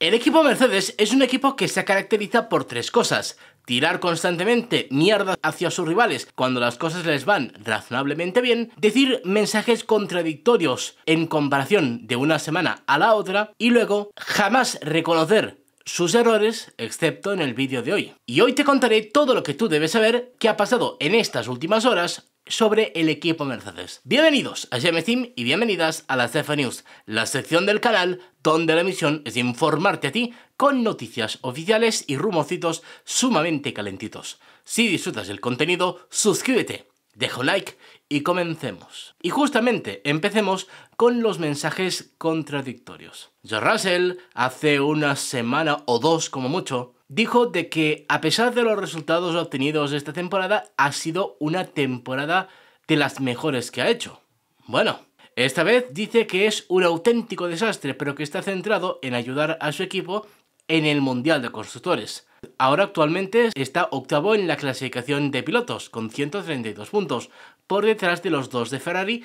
El equipo Mercedes es un equipo que se caracteriza por tres cosas. Tirar constantemente mierda hacia sus rivales cuando las cosas les van razonablemente bien, decir mensajes contradictorios en comparación de una semana a la otra y luego jamás reconocer sus errores, excepto en el vídeo de hoy. Y hoy te contaré todo lo que tú debes saber que ha pasado en estas últimas horas sobre el equipo Mercedes. Bienvenidos a GMTIM y bienvenidas a la CF News, la sección del canal donde la misión es informarte a ti con noticias oficiales y rumocitos sumamente calentitos. Si disfrutas del contenido, suscríbete, deja un like y comencemos. Y justamente empecemos con los mensajes contradictorios. George Russell, hace una semana o dos como mucho, dijo de que a pesar de los resultados obtenidos esta temporada, ha sido una temporada de las mejores que ha hecho. Bueno, esta vez dice que es un auténtico desastre, pero que está centrado en ayudar a su equipo en el Mundial de Constructores. Ahora actualmente está octavo en la clasificación de pilotos, con 132 puntos, por detrás de los dos de Ferrari,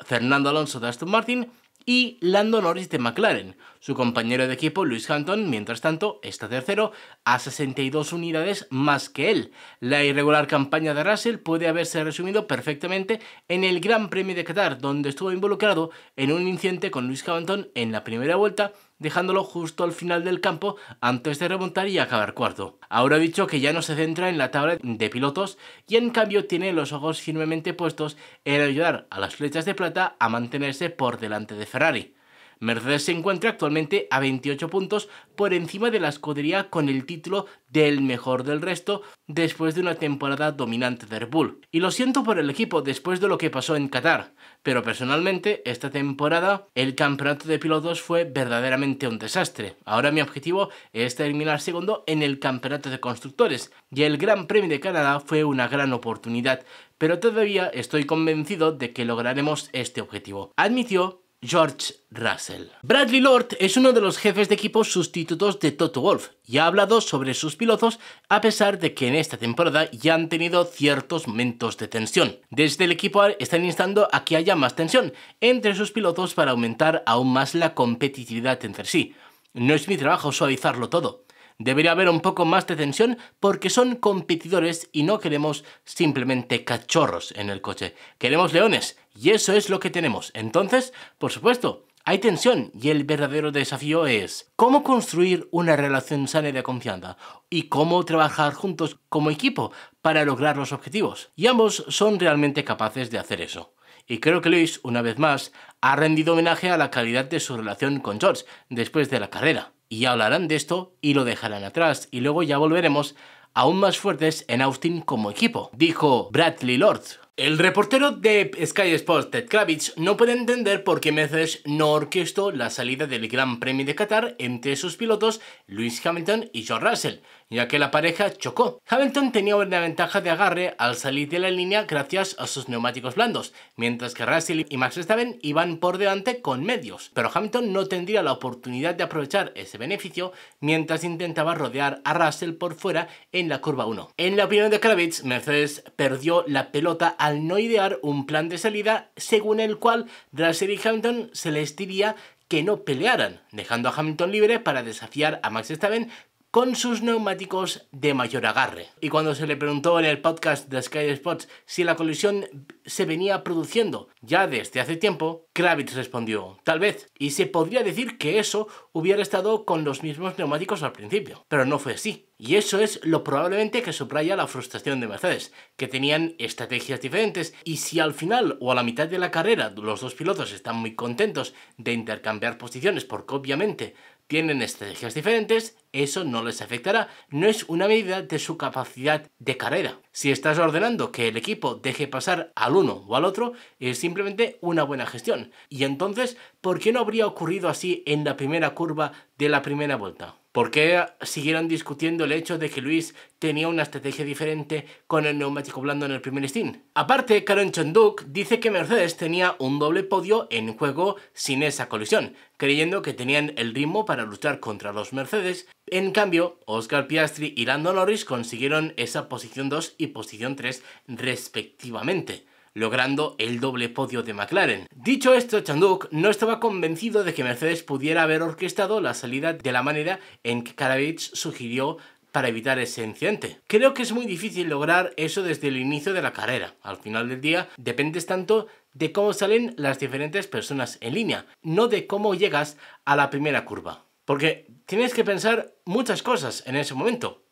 Fernando Alonso de Aston Martin y Lando Norris de McLaren, su compañero de equipo, Luis Canton, mientras tanto, está tercero a 62 unidades más que él. La irregular campaña de Russell puede haberse resumido perfectamente en el Gran Premio de Qatar, donde estuvo involucrado en un incidente con Luis Canton en la primera vuelta dejándolo justo al final del campo antes de remontar y acabar cuarto. Ahora ha dicho que ya no se centra en la tabla de pilotos y en cambio tiene los ojos firmemente puestos en ayudar a las flechas de plata a mantenerse por delante de Ferrari. Mercedes se encuentra actualmente a 28 puntos por encima de la escudería con el título del mejor del resto después de una temporada dominante de Red Bull. Y lo siento por el equipo después de lo que pasó en Qatar, pero personalmente esta temporada el campeonato de pilotos fue verdaderamente un desastre. Ahora mi objetivo es terminar segundo en el campeonato de constructores y el Gran Premio de Canadá fue una gran oportunidad, pero todavía estoy convencido de que lograremos este objetivo. Admitió George Russell. Bradley Lord es uno de los jefes de equipo sustitutos de Toto Wolf y ha hablado sobre sus pilotos a pesar de que en esta temporada ya han tenido ciertos momentos de tensión. Desde el equipo están instando a que haya más tensión entre sus pilotos para aumentar aún más la competitividad entre sí. No es mi trabajo suavizarlo todo. Debería haber un poco más de tensión porque son competidores y no queremos simplemente cachorros en el coche. Queremos leones y eso es lo que tenemos. Entonces, por supuesto, hay tensión y el verdadero desafío es cómo construir una relación sana y de confianza y cómo trabajar juntos como equipo para lograr los objetivos. Y ambos son realmente capaces de hacer eso. Y creo que Luis, una vez más, ha rendido homenaje a la calidad de su relación con George después de la carrera y hablarán de esto y lo dejarán atrás y luego ya volveremos aún más fuertes en Austin como equipo, dijo Bradley Lord. El reportero de Sky Sports Ted Kravitz no puede entender por qué Mercedes no orquestó la salida del Gran Premio de Qatar entre sus pilotos Lewis Hamilton y George Russell ya que la pareja chocó. Hamilton tenía una ventaja de agarre al salir de la línea gracias a sus neumáticos blandos, mientras que Russell y Max Verstappen iban por delante con medios, pero Hamilton no tendría la oportunidad de aprovechar ese beneficio mientras intentaba rodear a Russell por fuera en la curva 1. En la opinión de Kravitz, Mercedes perdió la pelota al no idear un plan de salida según el cual Russell y Hamilton se les diría que no pelearan, dejando a Hamilton libre para desafiar a Max Verstappen con sus neumáticos de mayor agarre. Y cuando se le preguntó en el podcast de Sky Sports si la colisión se venía produciendo ya desde hace tiempo, Kravitz respondió, tal vez, y se podría decir que eso hubiera estado con los mismos neumáticos al principio, pero no fue así. Y eso es lo probablemente que subraya la frustración de Mercedes, que tenían estrategias diferentes y si al final o a la mitad de la carrera los dos pilotos están muy contentos de intercambiar posiciones porque obviamente tienen estrategias diferentes, eso no les afectará. No es una medida de su capacidad de carrera. Si estás ordenando que el equipo deje pasar al uno o al otro, es simplemente una buena gestión. Y entonces, ¿por qué no habría ocurrido así en la primera curva de la primera vuelta? ¿Por qué siguieron discutiendo el hecho de que Luis tenía una estrategia diferente con el neumático blando en el primer Steam? Aparte, Karen Chanduk dice que Mercedes tenía un doble podio en juego sin esa colisión, creyendo que tenían el ritmo para luchar contra los Mercedes. En cambio, Oscar Piastri y Lando Norris consiguieron esa posición 2 y posición 3 respectivamente logrando el doble podio de McLaren. Dicho esto, Chanduk no estaba convencido de que Mercedes pudiera haber orquestado la salida de la manera en que Karavich sugirió para evitar ese incidente. Creo que es muy difícil lograr eso desde el inicio de la carrera. Al final del día dependes tanto de cómo salen las diferentes personas en línea, no de cómo llegas a la primera curva. Porque tienes que pensar muchas cosas en ese momento.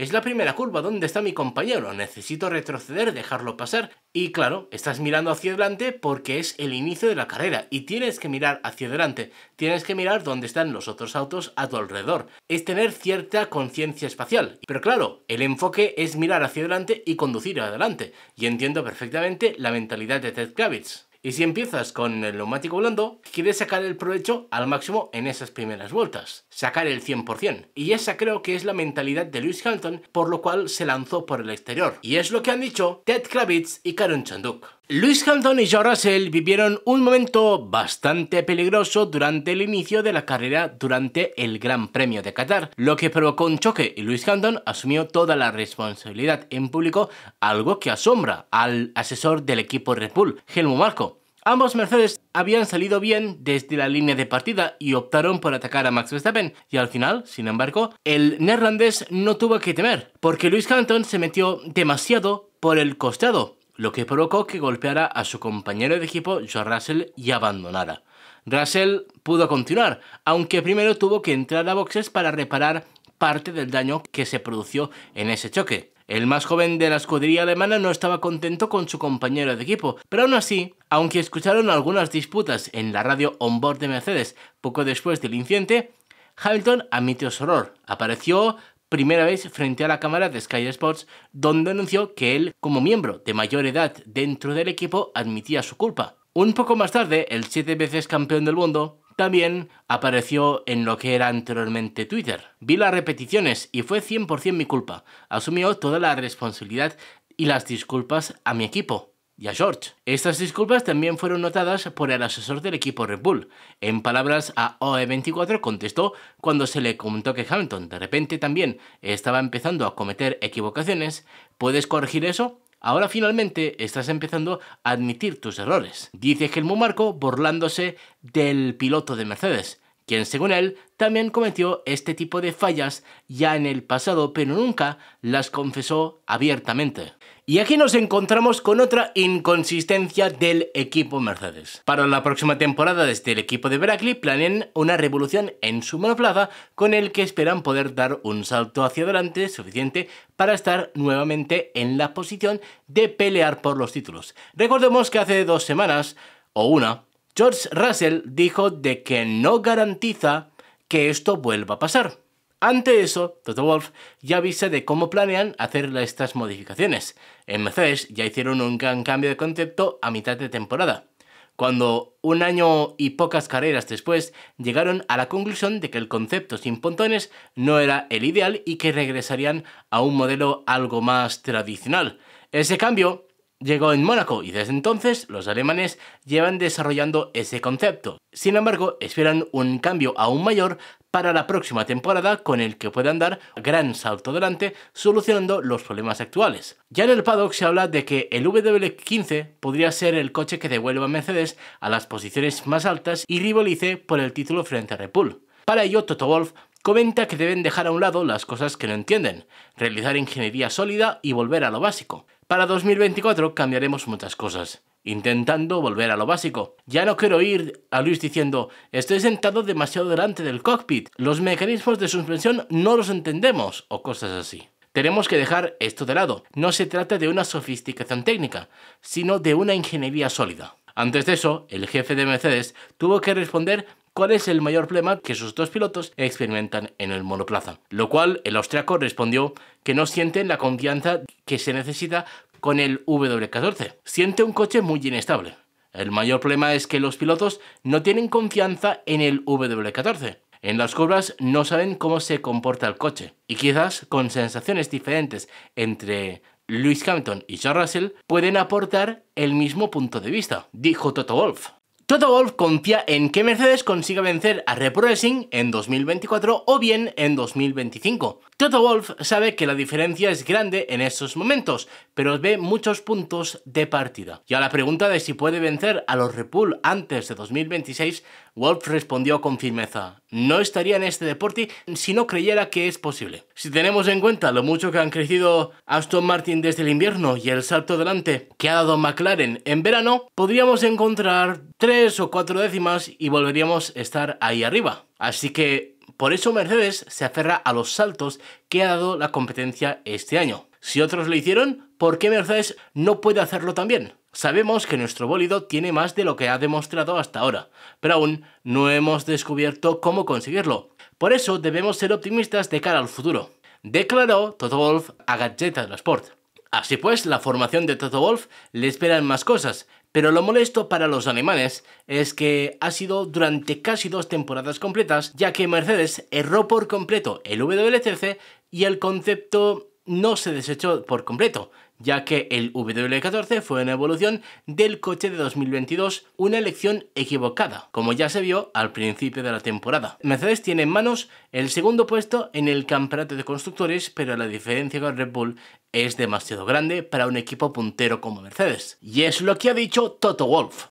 Es la primera curva, donde está mi compañero? Necesito retroceder, dejarlo pasar. Y claro, estás mirando hacia adelante porque es el inicio de la carrera y tienes que mirar hacia adelante, tienes que mirar dónde están los otros autos a tu alrededor. Es tener cierta conciencia espacial. Pero claro, el enfoque es mirar hacia adelante y conducir adelante. Y entiendo perfectamente la mentalidad de Ted Kravitz. Y si empiezas con el neumático blando, quieres sacar el provecho al máximo en esas primeras vueltas, sacar el 100%. Y esa creo que es la mentalidad de Lewis Hamilton, por lo cual se lanzó por el exterior. Y es lo que han dicho Ted Kravitz y Karun Chanduk. Luis Hamilton y George Russell vivieron un momento bastante peligroso durante el inicio de la carrera durante el Gran Premio de Qatar, lo que provocó un choque y Luis Hamilton asumió toda la responsabilidad en público, algo que asombra al asesor del equipo Red Bull, Helmut Marko. Ambos Mercedes habían salido bien desde la línea de partida y optaron por atacar a Max Verstappen y al final, sin embargo, el neerlandés no tuvo que temer porque Luis Hamilton se metió demasiado por el costado lo que provocó que golpeara a su compañero de equipo George Russell y abandonara. Russell pudo continuar, aunque primero tuvo que entrar a boxes para reparar parte del daño que se produjo en ese choque. El más joven de la escudería alemana no estaba contento con su compañero de equipo, pero aún así, aunque escucharon algunas disputas en la radio on board de Mercedes poco después del incidente, Hamilton admitió su error, apareció primera vez frente a la cámara de Sky Sports, donde anunció que él, como miembro de mayor edad dentro del equipo, admitía su culpa. Un poco más tarde, el siete veces campeón del mundo también apareció en lo que era anteriormente Twitter. Vi las repeticiones y fue 100% mi culpa. Asumió toda la responsabilidad y las disculpas a mi equipo y a George. Estas disculpas también fueron notadas por el asesor del equipo Red Bull. En palabras a OE24 contestó cuando se le comentó que Hamilton de repente también estaba empezando a cometer equivocaciones, ¿puedes corregir eso? Ahora finalmente estás empezando a admitir tus errores. Dice Helmut Marco burlándose del piloto de Mercedes, quien según él también cometió este tipo de fallas ya en el pasado, pero nunca las confesó abiertamente. Y aquí nos encontramos con otra inconsistencia del equipo Mercedes. Para la próxima temporada desde este, el equipo de Brackley planean una revolución en su monoplaza con el que esperan poder dar un salto hacia adelante suficiente para estar nuevamente en la posición de pelear por los títulos. Recordemos que hace dos semanas, o una, George Russell dijo de que no garantiza que esto vuelva a pasar. Ante eso, Toto Wolf ya avisa de cómo planean hacer estas modificaciones. En Mercedes ya hicieron un gran cambio de concepto a mitad de temporada, cuando un año y pocas carreras después llegaron a la conclusión de que el concepto sin pontones no era el ideal y que regresarían a un modelo algo más tradicional. Ese cambio llegó en Mónaco y desde entonces los alemanes llevan desarrollando ese concepto. Sin embargo, esperan un cambio aún mayor para la próxima temporada con el que puedan dar gran salto adelante solucionando los problemas actuales. Ya en el paddock se habla de que el W15 podría ser el coche que devuelva a Mercedes a las posiciones más altas y rivalice por el título frente a Red Para ello, Toto Wolf comenta que deben dejar a un lado las cosas que no entienden, realizar ingeniería sólida y volver a lo básico. Para 2024 cambiaremos muchas cosas intentando volver a lo básico. Ya no quiero ir a Luis diciendo, estoy sentado demasiado delante del cockpit, los mecanismos de suspensión no los entendemos, o cosas así. Tenemos que dejar esto de lado. No se trata de una sofisticación técnica, sino de una ingeniería sólida. Antes de eso, el jefe de Mercedes tuvo que responder cuál es el mayor problema que sus dos pilotos experimentan en el monoplaza, lo cual el austriaco respondió que no sienten la confianza que se necesita con el W14. Siente un coche muy inestable. El mayor problema es que los pilotos no tienen confianza en el W14. En las curvas no saben cómo se comporta el coche. Y quizás con sensaciones diferentes entre Lewis Hamilton y Charles Russell pueden aportar el mismo punto de vista, dijo Toto Wolf. Toto Wolf confía en que Mercedes consiga vencer a Repro Racing en 2024 o bien en 2025. Toto Wolf sabe que la diferencia es grande en estos momentos, pero ve muchos puntos de partida. Y a la pregunta de si puede vencer a los Repul antes de 2026, Wolf respondió con firmeza, no estaría en este deporte si no creyera que es posible. Si tenemos en cuenta lo mucho que han crecido Aston Martin desde el invierno y el salto delante que ha dado McLaren en verano, podríamos encontrar tres o cuatro décimas y volveríamos a estar ahí arriba. Así que por eso Mercedes se aferra a los saltos que ha dado la competencia este año. Si otros lo hicieron, ¿por qué Mercedes no puede hacerlo también? Sabemos que nuestro bólido tiene más de lo que ha demostrado hasta ahora, pero aún no hemos descubierto cómo conseguirlo. Por eso debemos ser optimistas de cara al futuro, declaró Toto Wolf a Gazzetta dello Sport. Así pues, la formación de Toto Wolf le esperan más cosas, pero lo molesto para los alemanes es que ha sido durante casi dos temporadas completas, ya que Mercedes erró por completo el WLCC y el concepto no se desechó por completo, ya que el W14 fue una evolución del coche de 2022, una elección equivocada, como ya se vio al principio de la temporada. Mercedes tiene en manos el segundo puesto en el campeonato de constructores, pero la diferencia con Red Bull es demasiado grande para un equipo puntero como Mercedes. Y es lo que ha dicho Toto Wolf.